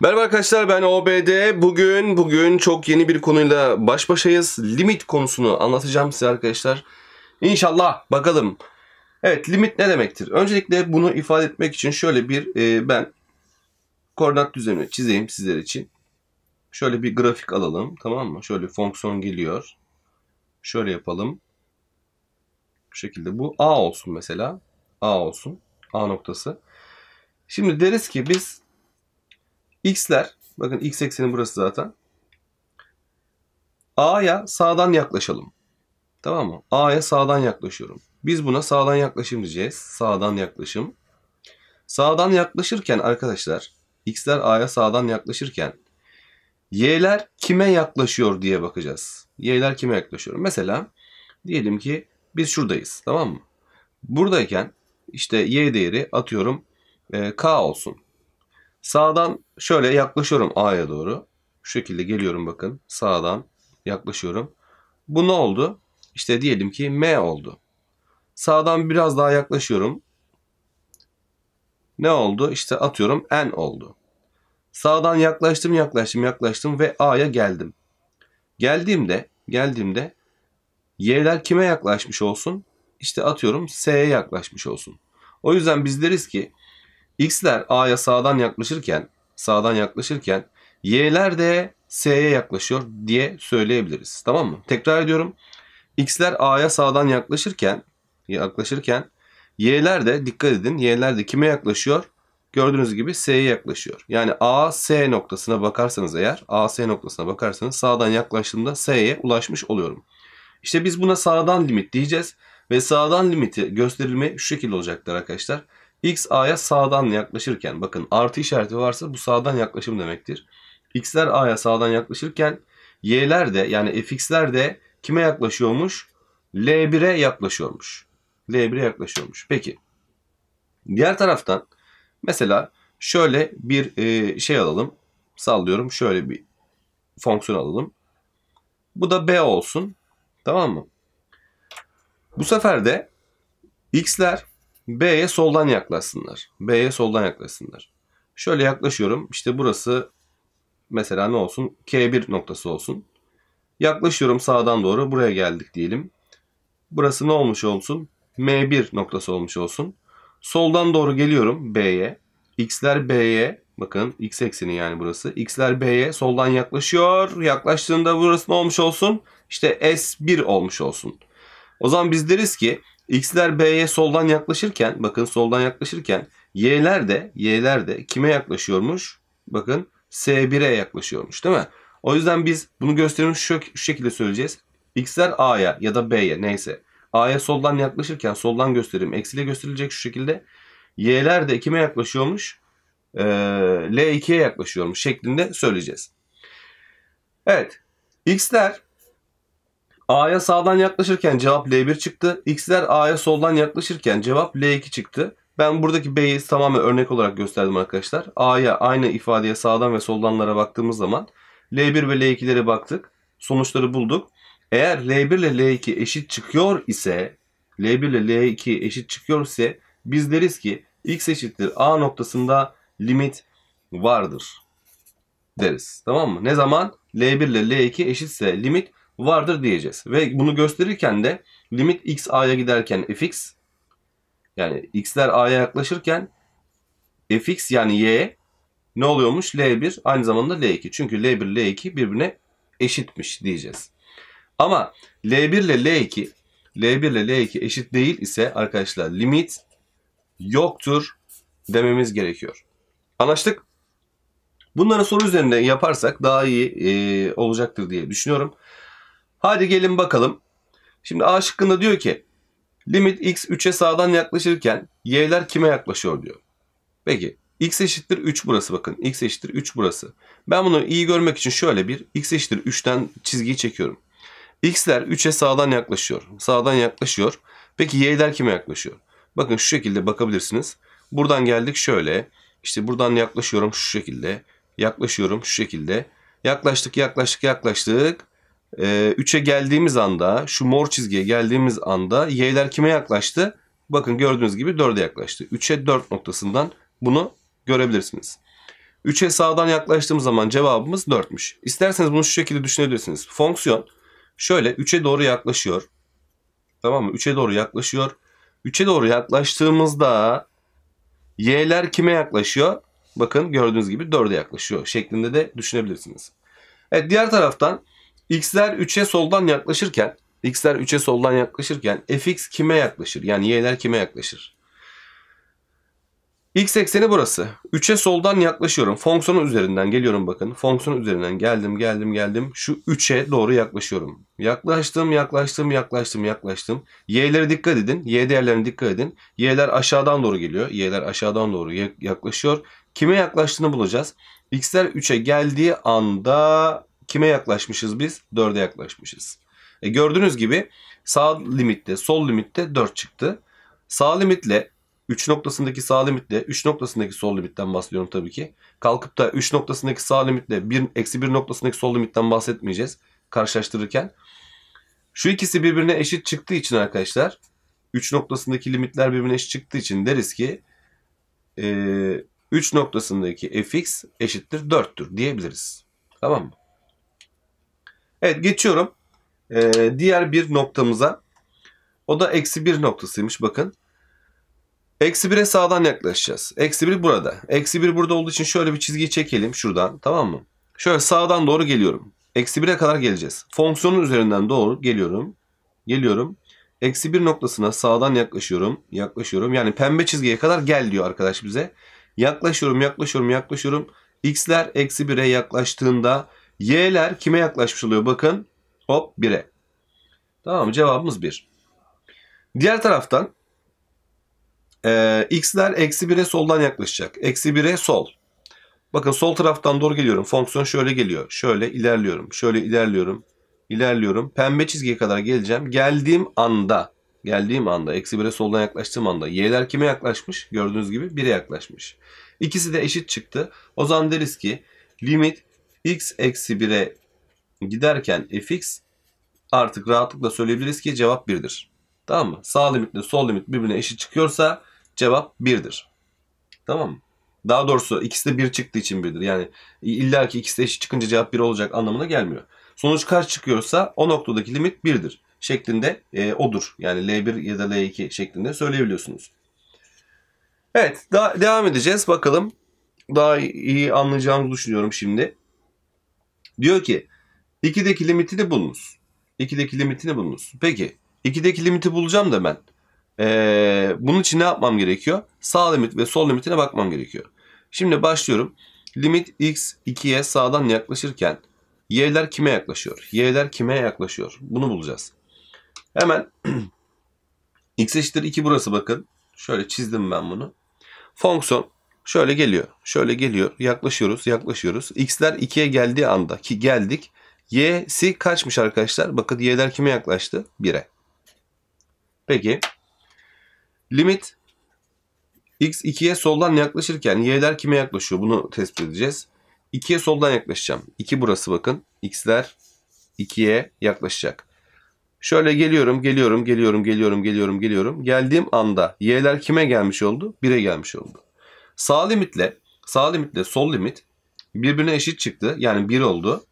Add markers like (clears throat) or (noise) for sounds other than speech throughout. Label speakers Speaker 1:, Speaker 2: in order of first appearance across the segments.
Speaker 1: Merhaba arkadaşlar ben OBD. Bugün bugün çok yeni bir konuyla baş başayız. Limit konusunu anlatacağım size arkadaşlar. İnşallah bakalım. Evet limit ne demektir? Öncelikle bunu ifade etmek için şöyle bir e, ben koordinat düzlemini çizeyim sizler için. Şöyle bir grafik alalım tamam mı? Şöyle fonksiyon geliyor. Şöyle yapalım. Bu şekilde bu A olsun mesela. A olsun. A noktası. Şimdi deriz ki biz X'ler, bakın X ekseni burası zaten. A'ya sağdan yaklaşalım. Tamam mı? A'ya sağdan yaklaşıyorum. Biz buna sağdan yaklaşım diyeceğiz. Sağdan yaklaşım. Sağdan yaklaşırken arkadaşlar, X'ler A'ya sağdan yaklaşırken Y'ler kime yaklaşıyor diye bakacağız. Y'ler kime yaklaşıyor? Mesela diyelim ki biz şuradayız. Tamam mı? Buradayken işte Y değeri atıyorum e, K olsun. Sağdan şöyle yaklaşıyorum A'ya doğru. Şu şekilde geliyorum bakın. Sağdan yaklaşıyorum. Bu ne oldu? İşte diyelim ki M oldu. Sağdan biraz daha yaklaşıyorum. Ne oldu? İşte atıyorum N oldu. Sağdan yaklaştım, yaklaştım, yaklaştım ve A'ya geldim. Geldiğimde, geldiğimde Y'ler kime yaklaşmış olsun? İşte atıyorum S'ye yaklaşmış olsun. O yüzden biz deriz ki X'ler A'ya sağdan yaklaşırken, sağdan yaklaşırken Y'ler de S'ye yaklaşıyor diye söyleyebiliriz. Tamam mı? Tekrar ediyorum. X'ler A'ya sağdan yaklaşırken, yaklaşırken Y'ler de dikkat edin Y'ler de kime yaklaşıyor? Gördüğünüz gibi S'ye yaklaşıyor. Yani A, S noktasına bakarsanız eğer A, S noktasına bakarsanız sağdan yaklaştığımda S'ye ulaşmış oluyorum. İşte biz buna sağdan limit diyeceğiz. Ve sağdan limiti gösterilme şu şekilde olacaktır arkadaşlar. X A'ya sağdan yaklaşırken bakın artı işareti varsa bu sağdan yaklaşım demektir. X'ler A'ya sağdan yaklaşırken Y'ler de yani FX'ler de kime yaklaşıyormuş? L1'e yaklaşıyormuş. L1'e yaklaşıyormuş. Peki. Diğer taraftan mesela şöyle bir e, şey alalım. Sallıyorum şöyle bir fonksiyon alalım. Bu da B olsun. Tamam mı? Bu sefer de x'ler B'ye soldan yaklaşsınlar. B'ye soldan yaklaşsınlar. Şöyle yaklaşıyorum. İşte burası mesela ne olsun? K1 noktası olsun. Yaklaşıyorum sağdan doğru. Buraya geldik diyelim. Burası ne olmuş olsun? M1 noktası olmuş olsun. Soldan doğru geliyorum B'ye. X'ler B'ye bakın X ekseni yani burası. X'ler B'ye soldan yaklaşıyor. Yaklaştığında burası ne olmuş olsun? İşte S1 olmuş olsun. O zaman biz deriz ki X'ler B'ye soldan yaklaşırken bakın soldan yaklaşırken Y'ler de Y'ler de kime yaklaşıyormuş? Bakın S1'e yaklaşıyormuş değil mi? O yüzden biz bunu gösterimiz şu, şu şekilde söyleyeceğiz. X'ler A'ya ya da B'ye neyse. A'ya soldan yaklaşırken soldan gösterim eksiyle gösterilecek şu şekilde. Y'ler de kime yaklaşıyormuş? Ee, L2'ye yaklaşıyormuş şeklinde söyleyeceğiz. Evet. X'ler A'ya sağdan yaklaşırken cevap L1 çıktı. X'ler A'ya soldan yaklaşırken cevap L2 çıktı. Ben buradaki B'yi tamamen örnek olarak gösterdim arkadaşlar. A'ya aynı ifadeye sağdan ve soldanlara baktığımız zaman L1 ve L2'lere baktık. Sonuçları bulduk. Eğer L1 ile L2 eşit çıkıyor ise L1 ile L2 eşit çıkıyor ise biz deriz ki x eşittir a noktasında limit vardır deriz. Tamam mı? Ne zaman L1 ile L2 eşitse limit vardır diyeceğiz. Ve bunu gösterirken de limit x a'ya giderken fx yani x'ler a'ya yaklaşırken fx yani y ne oluyormuş? L1 aynı zamanda L2. Çünkü L1 L2 birbirine eşitmiş diyeceğiz. Ama L1 ile L2 L1 ile L2 eşit değil ise arkadaşlar limit yoktur dememiz gerekiyor. Anlaştık? Bunları soru üzerinde yaparsak daha iyi e, olacaktır diye düşünüyorum. Hadi gelin bakalım. Şimdi A şıkkında diyor ki limit x 3'e sağdan yaklaşırken y'ler kime yaklaşıyor diyor. Peki x eşittir 3 burası bakın. x eşittir 3 burası. Ben bunu iyi görmek için şöyle bir x eşittir 3'ten çizgiyi çekiyorum. x'ler 3'e sağdan yaklaşıyor. Sağdan yaklaşıyor. Peki y'ler kime yaklaşıyor? Bakın şu şekilde bakabilirsiniz. Buradan geldik şöyle. İşte buradan yaklaşıyorum şu şekilde. Yaklaşıyorum şu şekilde. Yaklaştık yaklaştık yaklaştık. E, ee, 3'e geldiğimiz anda şu mor çizgiye geldiğimiz anda y'ler kime yaklaştı? Bakın gördüğünüz gibi 4'e yaklaştı. 3'e 4 noktasından bunu görebilirsiniz. 3'e sağdan yaklaştığımız zaman cevabımız 4'müş. İsterseniz bunu şu şekilde düşünebilirsiniz. Fonksiyon şöyle 3'e doğru yaklaşıyor. Tamam mı? 3'e doğru yaklaşıyor. 3'e doğru yaklaştığımızda y'ler kime yaklaşıyor? Bakın gördüğünüz gibi 4'e yaklaşıyor şeklinde de düşünebilirsiniz. Evet diğer taraftan x'ler 3'e soldan yaklaşırken x'ler 3'e soldan yaklaşırken fx kime yaklaşır? Yani y'ler kime yaklaşır? x ekseni burası. 3'e soldan yaklaşıyorum. Fonksiyonun üzerinden geliyorum bakın. Fonksiyonun üzerinden geldim geldim geldim. Şu 3'e doğru yaklaşıyorum. Yaklaştım yaklaştım yaklaştım yaklaştım. Y'lere dikkat edin. Y değerlerine dikkat edin. Y'ler aşağıdan doğru geliyor. Y'ler aşağıdan doğru yaklaşıyor. Kime yaklaştığını bulacağız. X'ler 3'e geldiği anda Kime yaklaşmışız biz? 4'e yaklaşmışız. E gördüğünüz gibi sağ limitte, sol limitte 4 çıktı. Sağ limitle 3 noktasındaki sağ limitle 3 noktasındaki sol limitten bahsediyorum tabii ki. Kalkıp da 3 noktasındaki sağ limitle 1, eksi 1 noktasındaki sol limitten bahsetmeyeceğiz karşılaştırırken. Şu ikisi birbirine eşit çıktığı için arkadaşlar 3 noktasındaki limitler birbirine eşit çıktığı için deriz ki e, 3 noktasındaki fx eşittir 4'tür diyebiliriz. Tamam mı? Evet geçiyorum. Ee, diğer bir noktamıza. O da eksi bir noktasıymış bakın. Eksi bir'e sağdan yaklaşacağız. Eksi bir burada. Eksi bir burada olduğu için şöyle bir çizgiyi çekelim şuradan tamam mı? Şöyle sağdan doğru geliyorum. Eksi bir'e kadar geleceğiz. Fonksiyonun üzerinden doğru geliyorum. Geliyorum. Eksi bir noktasına sağdan yaklaşıyorum. Yaklaşıyorum. Yani pembe çizgiye kadar gel diyor arkadaş bize. Yaklaşıyorum, yaklaşıyorum, yaklaşıyorum. X'ler eksi bir'e yaklaştığında Y'ler kime yaklaşmış oluyor? Bakın hop 1'e. Tamam mı? Cevabımız 1. Diğer taraftan e, x'ler eksi 1'e soldan yaklaşacak. Eksi 1'e sol. Bakın sol taraftan doğru geliyorum. Fonksiyon şöyle geliyor. Şöyle ilerliyorum. Şöyle ilerliyorum. İlerliyorum. Pembe çizgiye kadar geleceğim. Geldiğim anda geldiğim anda eksi 1'e soldan yaklaştığım anda y'ler kime yaklaşmış? Gördüğünüz gibi 1'e yaklaşmış. İkisi de eşit çıktı. O zaman deriz ki limit x eksi 1'e giderken fx artık rahatlıkla söyleyebiliriz ki cevap 1'dir. Tamam mı? Sağ limitle sol limit birbirine eşit çıkıyorsa cevap 1'dir. Tamam mı? Daha doğrusu ikisi de 1 çıktığı için 1'dir. Yani illa ki ikisi de eşit çıkınca cevap 1 olacak anlamına gelmiyor. Sonuç kaç çıkıyorsa o noktadaki limit 1'dir şeklinde e, odur. Yani L1 ya da L2 şeklinde söyleyebiliyorsunuz. Evet daha devam edeceğiz. Bakalım daha iyi anlayacağımızı düşünüyorum şimdi. Diyor ki 2'deki limitini bulunuz. 2'deki limitini bulunuz. Peki 2'deki limiti bulacağım da ben. Ee, bunun için ne yapmam gerekiyor? Sağ limit ve sol limitine bakmam gerekiyor. Şimdi başlıyorum. Limit x 2'ye sağdan yaklaşırken y'ler kime yaklaşıyor? Y'ler kime yaklaşıyor? Bunu bulacağız. Hemen (clears throat) x eşittir 2 burası bakın. Şöyle çizdim ben bunu. Fonksiyon Şöyle geliyor. Şöyle geliyor. Yaklaşıyoruz. Yaklaşıyoruz. X'ler 2'ye geldiği anda ki geldik. Y'si kaçmış arkadaşlar? Bakın Y'ler kime yaklaştı? 1'e. Peki. Limit X 2'ye soldan yaklaşırken Y'ler kime yaklaşıyor? Bunu tespit edeceğiz. 2'ye soldan yaklaşacağım. 2 burası bakın. X'ler 2'ye yaklaşacak. Şöyle geliyorum, geliyorum, geliyorum, geliyorum, geliyorum, geliyorum. Geldiğim anda y'ler kime gelmiş oldu? 1'e gelmiş oldu. Sağ limitle sağ limitle sol limit birbirine eşit çıktı. Yani 1 oldu.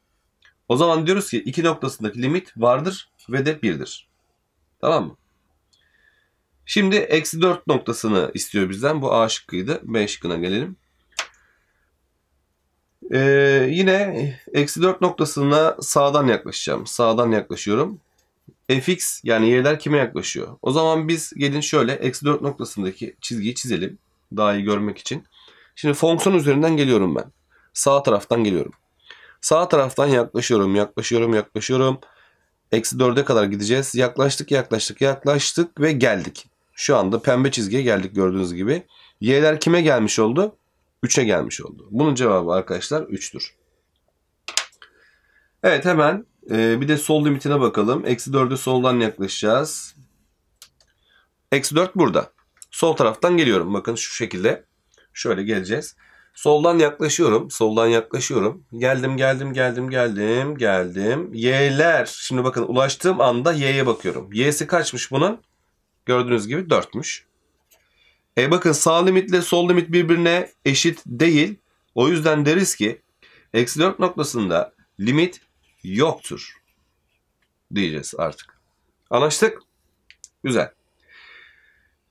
Speaker 1: O zaman diyoruz ki iki noktasındaki limit vardır ve de 1'dir. Tamam mı? Şimdi eksi 4 noktasını istiyor bizden. Bu A şıkkıydı. B şıkkına gelelim. Ee, yine eksi 4 noktasına sağdan yaklaşacağım. Sağdan yaklaşıyorum. fx yani y'ler kime yaklaşıyor? O zaman biz gelin şöyle eksi 4 noktasındaki çizgiyi çizelim daha iyi görmek için. Şimdi fonksiyon üzerinden geliyorum ben. Sağ taraftan geliyorum. Sağ taraftan yaklaşıyorum, yaklaşıyorum, yaklaşıyorum. Eksi 4'e kadar gideceğiz. Yaklaştık, yaklaştık, yaklaştık ve geldik. Şu anda pembe çizgiye geldik gördüğünüz gibi. Y'ler kime gelmiş oldu? 3'e gelmiş oldu. Bunun cevabı arkadaşlar 3'tür. Evet hemen e, bir de sol limitine bakalım. Eksi 4'ü soldan yaklaşacağız. Eksi 4 burada. Sol taraftan geliyorum. Bakın şu şekilde. Şöyle geleceğiz. Soldan yaklaşıyorum. Soldan yaklaşıyorum. Geldim, geldim, geldim, geldim, geldim. Y'ler. Şimdi bakın ulaştığım anda Y'ye bakıyorum. Y'si kaçmış bunun? Gördüğünüz gibi 4'müş. E bakın sağ limitle sol limit birbirine eşit değil. O yüzden deriz ki eksi 4 noktasında limit yoktur. Diyeceğiz artık. Anlaştık? Güzel.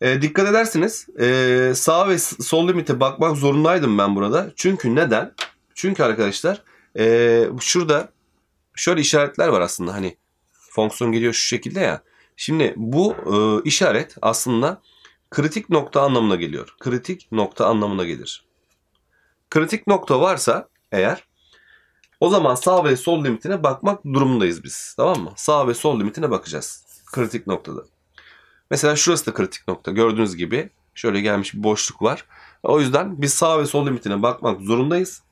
Speaker 1: E, dikkat edersiniz e, sağ ve sol limite bakmak zorundaydım ben burada. Çünkü neden? Çünkü arkadaşlar e, şurada şöyle işaretler var aslında hani fonksiyon geliyor şu şekilde ya. Şimdi bu e, işaret aslında kritik nokta anlamına geliyor. Kritik nokta anlamına gelir. Kritik nokta varsa eğer o zaman sağ ve sol limitine bakmak durumundayız biz. Tamam mı? Sağ ve sol limitine bakacağız. Kritik noktada. Mesela şurası da kritik nokta. Gördüğünüz gibi şöyle gelmiş bir boşluk var. O yüzden biz sağ ve sol limitine bakmak zorundayız.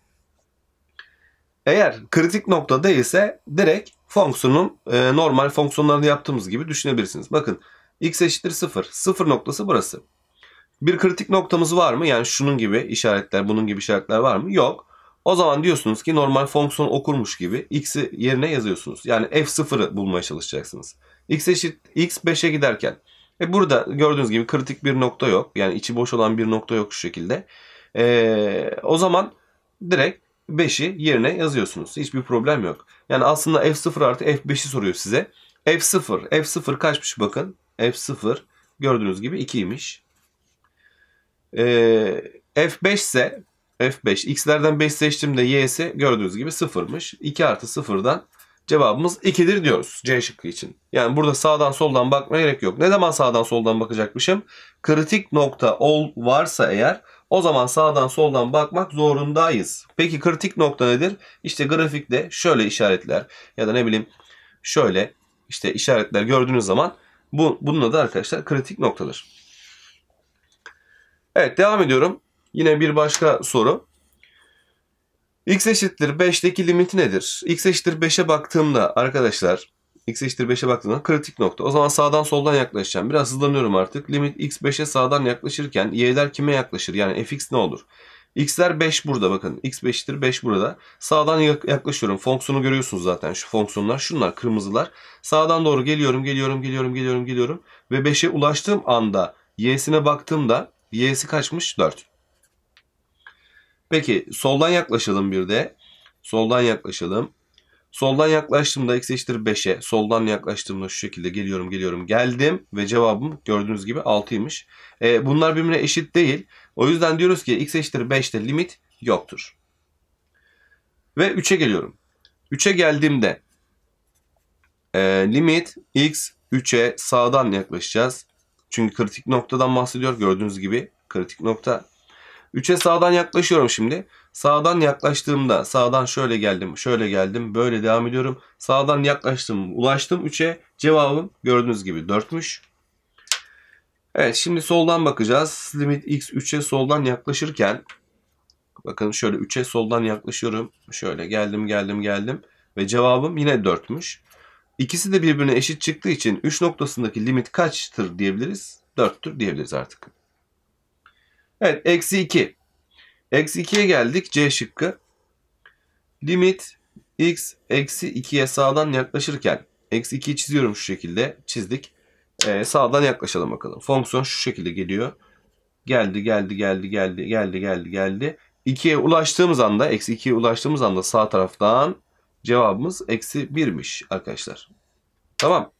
Speaker 1: Eğer kritik nokta değilse direkt fonksiyonun e, normal fonksiyonlarını yaptığımız gibi düşünebilirsiniz. Bakın x eşittir 0. 0 noktası burası. Bir kritik noktamız var mı? Yani şunun gibi işaretler, bunun gibi işaretler var mı? Yok. O zaman diyorsunuz ki normal fonksiyon okurmuş gibi x'i yerine yazıyorsunuz. Yani f0'ı bulmaya çalışacaksınız. x eşit x 5'e giderken e burada gördüğünüz gibi kritik bir nokta yok. Yani içi boş olan bir nokta yok şu şekilde. E, o zaman direkt 5'i yerine yazıyorsunuz. Hiçbir problem yok. Yani aslında F0 artı F5'i soruyor size. F0, F0 kaçmış bakın. F0 gördüğünüz gibi 2'ymiş. Ee, F5 ise F5, x'lerden 5 seçtiğimde de y'si gördüğünüz gibi 0'mış. 2 artı 0'dan Cevabımız 2'dir diyoruz C şıkkı için. Yani burada sağdan soldan bakmaya gerek yok. Ne zaman sağdan soldan bakacakmışım? Kritik nokta ol varsa eğer o zaman sağdan soldan bakmak zorundayız. Peki kritik nokta nedir? İşte grafikte şöyle işaretler ya da ne bileyim şöyle işte işaretler gördüğünüz zaman bu, bunun da arkadaşlar kritik noktadır. Evet devam ediyorum. Yine bir başka soru x eşittir 5'teki limiti nedir? x eşittir 5'e baktığımda arkadaşlar x eşittir 5'e baktığımda kritik nokta. O zaman sağdan soldan yaklaşacağım. Biraz hızlanıyorum artık. Limit x 5'e sağdan yaklaşırken y'ler kime yaklaşır? Yani fx ne olur? x'ler 5 burada bakın. x 5'tir 5 burada. Sağdan yaklaşıyorum. Fonksiyonu görüyorsunuz zaten. Şu fonksiyonlar şunlar kırmızılar. Sağdan doğru geliyorum geliyorum geliyorum geliyorum geliyorum. Ve 5'e ulaştığım anda y'sine baktığımda y'si kaçmış? 4. Peki soldan yaklaşalım bir de. Soldan yaklaşalım. Soldan yaklaştığımda x eşittir 5'e. Soldan yaklaştığımda şu şekilde geliyorum geliyorum geldim. Ve cevabım gördüğünüz gibi 6'ymış. E, bunlar birbirine eşit değil. O yüzden diyoruz ki x eşittir 5'te limit yoktur. Ve 3'e geliyorum. 3'e geldiğimde e, limit x 3'e sağdan yaklaşacağız. Çünkü kritik noktadan bahsediyor. Gördüğünüz gibi kritik nokta 3'e sağdan yaklaşıyorum şimdi. Sağdan yaklaştığımda sağdan şöyle geldim, şöyle geldim, böyle devam ediyorum. Sağdan yaklaştım, ulaştım 3'e. Cevabım gördüğünüz gibi 4'müş. Evet şimdi soldan bakacağız. Limit x 3'e soldan yaklaşırken bakın şöyle 3'e soldan yaklaşıyorum. Şöyle geldim geldim geldim ve cevabım yine 4'müş. İkisi de birbirine eşit çıktığı için 3 noktasındaki limit kaçtır diyebiliriz? 4'tür diyebiliriz artık. Evet eksi 2. Eksi 2'ye geldik C şıkkı. Limit x eksi 2'ye sağdan yaklaşırken eksi 2'yi çiziyorum şu şekilde çizdik. Ee, sağdan yaklaşalım bakalım. Fonksiyon şu şekilde geliyor. Geldi geldi geldi geldi geldi geldi geldi. 2'ye ulaştığımız anda eksi 2'ye ulaştığımız anda sağ taraftan cevabımız eksi 1'miş arkadaşlar. Tamam.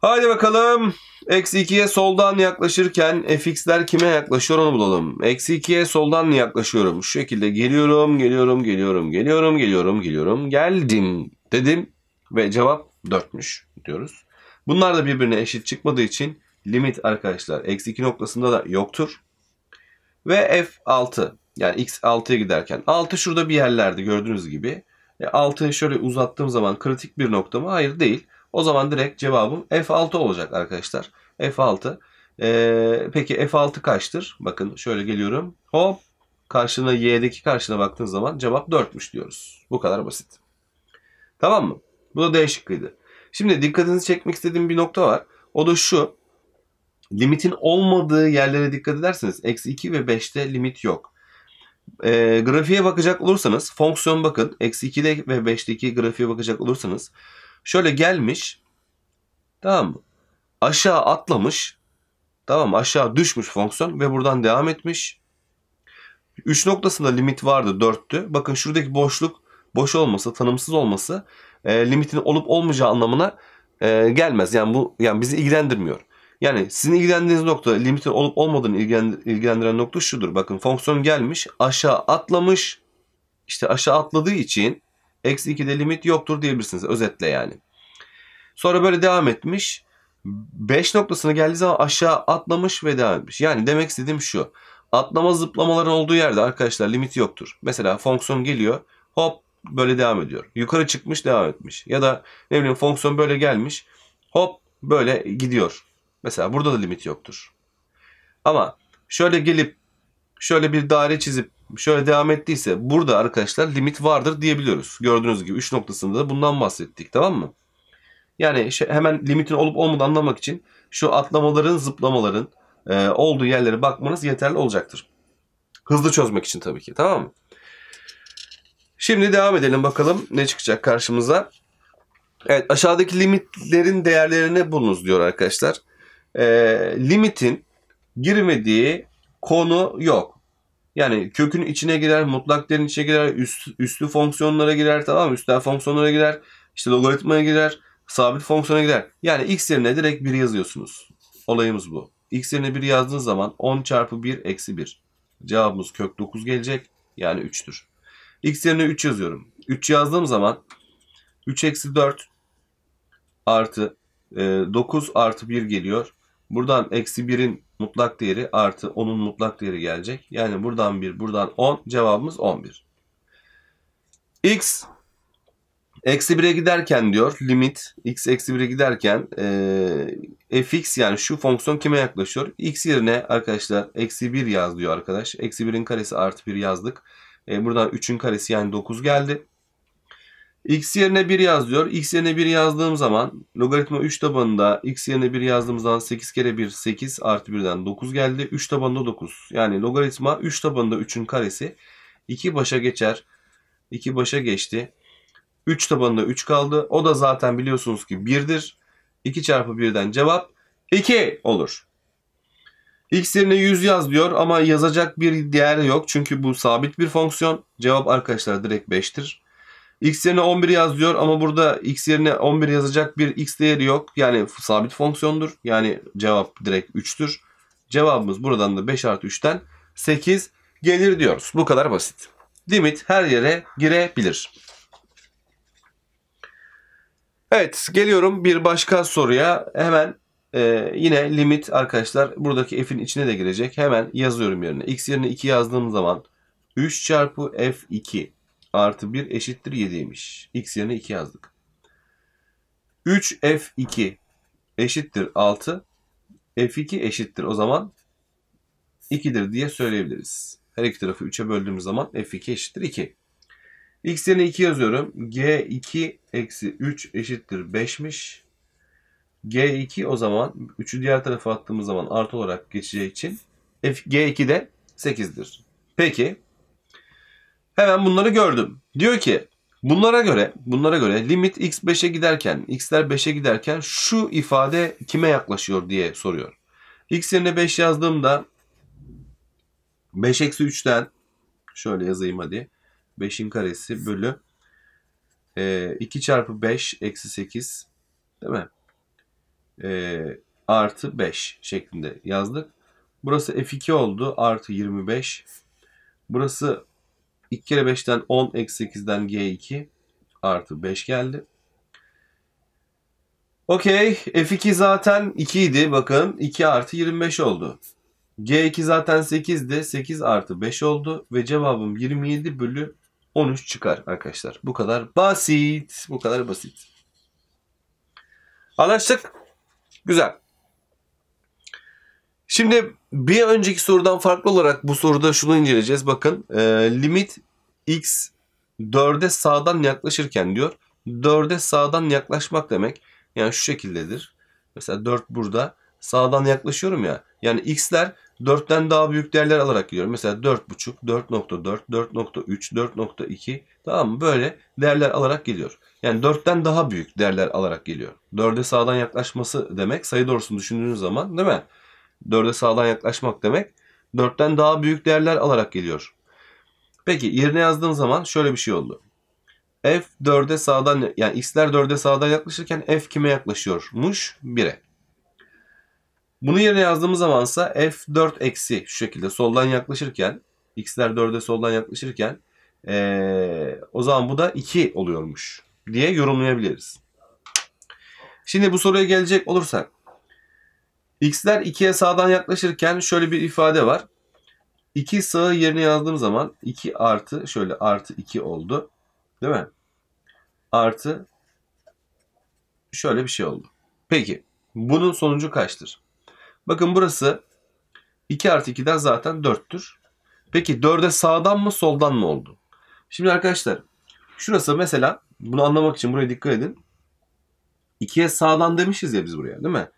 Speaker 1: Hadi bakalım. Eksi 2'ye soldan yaklaşırken fx'ler kime yaklaşıyor onu bulalım. Eksi 2'ye soldan yaklaşıyorum. Şu şekilde geliyorum, geliyorum, geliyorum, geliyorum, geliyorum, geliyorum. Geldim dedim ve cevap 4'müş diyoruz. Bunlar da birbirine eşit çıkmadığı için limit arkadaşlar eksi 2 noktasında da yoktur. Ve f6 yani x 6'ya giderken 6 şurada bir yerlerde gördüğünüz gibi. E, 6'yı şöyle uzattığım zaman kritik bir nokta mı? Hayır değil. O zaman direkt cevabım F6 olacak arkadaşlar. F6. Ee, peki F6 kaçtır? Bakın şöyle geliyorum. Hop. Karşına Y'deki karşına baktığın zaman cevap 4'müş diyoruz. Bu kadar basit. Tamam mı? Bu da D şıkkıydı. Şimdi dikkatinizi çekmek istediğim bir nokta var. O da şu. Limitin olmadığı yerlere dikkat ederseniz eksi 2 ve 5'te limit yok. E, grafiğe bakacak olursanız fonksiyon bakın. Eksi 2'de ve 5'teki grafiğe bakacak olursanız Şöyle gelmiş. Tamam mı? Aşağı atlamış. Tamam Aşağı düşmüş fonksiyon ve buradan devam etmiş. 3 noktasında limit vardı 4'tü. Bakın şuradaki boşluk boş olması, tanımsız olması e, limitin olup olmayacağı anlamına e, gelmez. Yani bu yani bizi ilgilendirmiyor. Yani sizin ilgilendiğiniz nokta limitin olup olmadığını ilgilendiren nokta şudur. Bakın fonksiyon gelmiş aşağı atlamış. İşte aşağı atladığı için Eksi 2'de limit yoktur diyebilirsiniz özetle yani. Sonra böyle devam etmiş. 5 noktasına geldiği zaman aşağı atlamış ve devam etmiş. Yani demek istediğim şu. Atlama zıplamaların olduğu yerde arkadaşlar limit yoktur. Mesela fonksiyon geliyor. Hop böyle devam ediyor. Yukarı çıkmış devam etmiş. Ya da ne bileyim fonksiyon böyle gelmiş. Hop böyle gidiyor. Mesela burada da limit yoktur. Ama şöyle gelip şöyle bir daire çizip şöyle devam ettiyse burada arkadaşlar limit vardır diyebiliyoruz. Gördüğünüz gibi 3 noktasında da bundan bahsettik tamam mı? Yani hemen limitin olup olmadığını anlamak için şu atlamaların, zıplamaların e, olduğu yerlere bakmanız yeterli olacaktır. Hızlı çözmek için tabii ki tamam mı? Şimdi devam edelim bakalım ne çıkacak karşımıza. Evet aşağıdaki limitlerin değerlerini bulunuz diyor arkadaşlar. E, limitin girmediği konu yok. Yani kökün içine girer, mutlak değerin içine girer, üst, üstlü fonksiyonlara girer tamam mı? Üstel fonksiyonlara girer, işte logaritmaya girer, sabit fonksiyona girer. Yani x yerine direkt 1 yazıyorsunuz. Olayımız bu. x yerine 1 yazdığınız zaman 10 çarpı 1 eksi 1. Cevabımız kök 9 gelecek. Yani 3'tür. x yerine 3 yazıyorum. 3 yazdığım zaman 3 eksi 4 artı e, 9 artı 1 geliyor. Buradan eksi 1'in mutlak değeri artı onun mutlak değeri gelecek. Yani buradan 1, buradan 10. Cevabımız 11. X eksi 1'e giderken diyor limit x eksi 1'e giderken e, fx yani şu fonksiyon kime yaklaşıyor? x yerine arkadaşlar eksi 1 yaz diyor arkadaş. Eksi 1'in karesi artı 1 yazdık. E, buradan 3'ün karesi yani 9 geldi x yerine 1 yaz diyor. x yerine 1 yazdığım zaman logaritma 3 tabanında x yerine 1 yazdığım zaman 8 kere 1 8 artı 1'den 9 geldi. 3 tabanında 9. Yani logaritma 3 tabanında 3'ün karesi 2 başa geçer. 2 başa geçti. 3 tabanında 3 kaldı. O da zaten biliyorsunuz ki 1'dir. 2 çarpı 1'den cevap 2 olur. X yerine 100 yaz diyor ama yazacak bir değer yok. Çünkü bu sabit bir fonksiyon. Cevap arkadaşlar direkt 5'tir. X yerine 11 yaz diyor ama burada X yerine 11 yazacak bir X değeri yok. Yani sabit fonksiyondur. Yani cevap direkt 3'tür. Cevabımız buradan da 5 artı 3'ten 8 gelir diyoruz. Bu kadar basit. Limit her yere girebilir. Evet geliyorum bir başka soruya. Hemen e, yine limit arkadaşlar buradaki f'in içine de girecek. Hemen yazıyorum yerine. X yerine 2 yazdığım zaman 3 çarpı f2 artı 1 eşittir 7'ymiş. X yerine 2 yazdık. 3F2 eşittir 6. F2 eşittir. O zaman 2'dir diye söyleyebiliriz. Her iki tarafı 3'e böldüğümüz zaman F2 eşittir 2. X yerine 2 yazıyorum. G2 eksi 3 eşittir 5'miş. G2 o zaman 3'ü diğer tarafa attığımız zaman artı olarak geçeceği için F, G2 de 8'dir. Peki Hemen bunları gördüm. Diyor ki bunlara göre bunlara göre limit x 5'e giderken x'ler 5'e giderken şu ifade kime yaklaşıyor diye soruyor. x yerine 5 yazdığımda 5 eksi 3'ten şöyle yazayım hadi. 5'in karesi bölü e, 2 çarpı 5 eksi 8 değil mi? E, artı 5 şeklinde yazdık. Burası F2 oldu. Artı 25. Burası 2 kere 5'ten 10 eksi 8'den G2 artı 5 geldi. Okey. F2 zaten 2 idi. Bakın 2 artı 25 oldu. G2 zaten 8'di. 8 artı 5 oldu. Ve cevabım 27 bölü 13 çıkar arkadaşlar. Bu kadar basit. Bu kadar basit. Anlaştık. Güzel. Şimdi bir önceki sorudan farklı olarak bu soruda şunu inceleyeceğiz. Bakın e, limit x 4'e sağdan yaklaşırken diyor. 4'e sağdan yaklaşmak demek yani şu şekildedir. Mesela 4 burada sağdan yaklaşıyorum ya. Yani x'ler 4'ten daha büyük değerler alarak gidiyorum. Mesela 4.5, 4.4, 4.3, 4.2 tamam mı? Böyle değerler alarak geliyor. Yani 4'ten daha büyük değerler alarak geliyor. 4'e sağdan yaklaşması demek sayı doğrusunu düşündüğünüz zaman değil mi? 4'e sağdan yaklaşmak demek. 4'ten daha büyük değerler alarak geliyor. Peki yerine yazdığım zaman şöyle bir şey oldu. F 4'e sağdan yani x'ler 4'e sağdan yaklaşırken f kime yaklaşıyormuş? 1'e. Bunu yerine yazdığımız zamansa f4 eksi şu şekilde soldan yaklaşırken x'ler 4'e soldan yaklaşırken ee, o zaman bu da 2 oluyormuş diye yorumlayabiliriz. Şimdi bu soruya gelecek olursak X'ler 2'ye sağdan yaklaşırken şöyle bir ifade var. 2 sağı yerine yazdığım zaman 2 artı şöyle artı 2 oldu. Değil mi? Artı şöyle bir şey oldu. Peki bunun sonucu kaçtır? Bakın burası 2 artı 2'den zaten 4'tür. Peki 4'e sağdan mı soldan mı oldu? Şimdi arkadaşlar şurası mesela bunu anlamak için buraya dikkat edin. 2'ye sağdan demişiz ya biz buraya değil mi?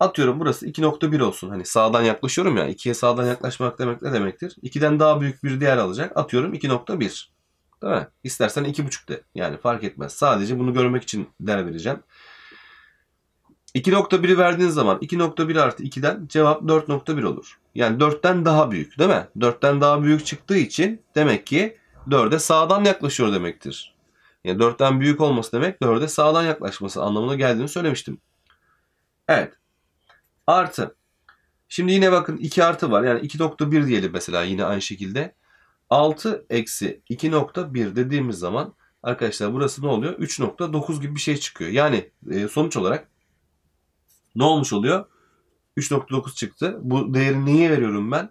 Speaker 1: Atıyorum burası 2.1 olsun. Hani sağdan yaklaşıyorum ya. 2'ye sağdan yaklaşmak demek ne demektir? 2'den daha büyük bir değer alacak. Atıyorum 2.1. Değil mi? İstersen 2.5 de. Yani fark etmez. Sadece bunu görmek için değer vereceğim. 2.1'i verdiğiniz zaman 2.1 artı 2'den cevap 4.1 olur. Yani 4'ten daha büyük değil mi? 4'ten daha büyük çıktığı için demek ki 4'e sağdan yaklaşıyor demektir. Yani 4'ten büyük olması demek 4'e sağdan yaklaşması anlamına geldiğini söylemiştim. Evet. Artı. Şimdi yine bakın 2 artı var. Yani 2.1 diyelim mesela yine aynı şekilde. 6 eksi 2.1 dediğimiz zaman arkadaşlar burası ne oluyor? 3.9 gibi bir şey çıkıyor. Yani e, sonuç olarak ne olmuş oluyor? 3.9 çıktı. Bu değeri niye veriyorum ben?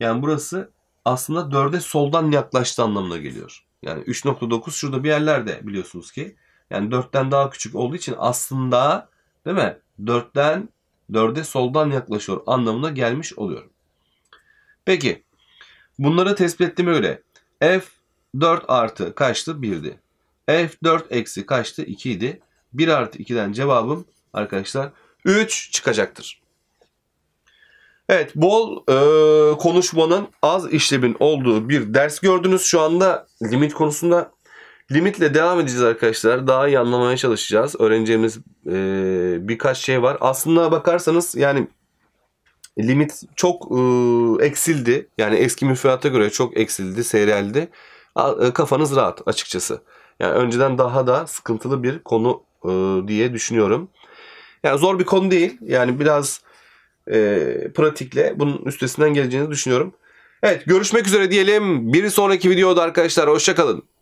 Speaker 1: Yani burası aslında 4'e soldan yaklaştı anlamına geliyor. Yani 3.9 şurada bir yerlerde biliyorsunuz ki. Yani 4'ten daha küçük olduğu için aslında değil mi? 4'ten 4'e soldan yaklaşıyor anlamına gelmiş oluyor. Peki bunları tespit ettiğime öyle f 4 artı kaçtı? 1'di. f 4 eksi kaçtı? 2 idi. 1 artı 2'den cevabım arkadaşlar 3 çıkacaktır. Evet bol e, konuşmanın az işlemin olduğu bir ders gördünüz. Şu anda limit konusunda Limitle devam edeceğiz arkadaşlar. Daha iyi anlamaya çalışacağız. Öğreneceğimiz e, birkaç şey var. Aslında bakarsanız yani limit çok e, eksildi. Yani eski müfredata göre çok eksildi, seyreldi. A, e, kafanız rahat açıkçası. Yani önceden daha da sıkıntılı bir konu e, diye düşünüyorum. Yani zor bir konu değil. Yani biraz e, pratikle bunun üstesinden geleceğini düşünüyorum. Evet görüşmek üzere diyelim. Bir sonraki videoda arkadaşlar hoşçakalın.